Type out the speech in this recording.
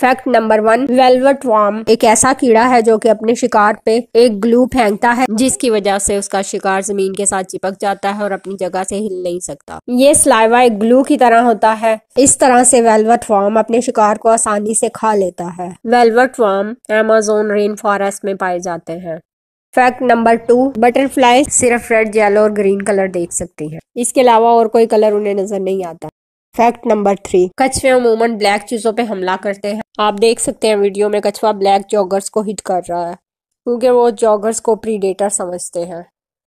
fact number one velvet worm एक ऐसा कीड़ा है जो कि अपने शिकार पे एक ग्लू फेंकता है जिसकी वजह से उसका शिकार जमीन के साथ चिपक जाता है और अपनी जगह से हिल नहीं सकता ये स्लाइवा एक ग्लू की तरह होता है इस तरह से वेलवेट वार्म अपने शिकार को आसानी से खा लेता है velvet worm Amazon rainforest में पाए जाते हैं फैक्ट नंबर टू बटरफ्लाई सिर्फ रेड येलो और ग्रीन कलर देख सकती है इसके अलावा और कोई कलर उन्हें नजर नहीं आता फैक्ट नंबर थ्री कछुए अमूमन ब्लैक चीजों पे हमला करते हैं आप देख सकते हैं वीडियो में कछुआ ब्लैक जॉगर्स को हिट कर रहा है क्योंकि वो जॉगर्स को प्रीडेटर समझते हैं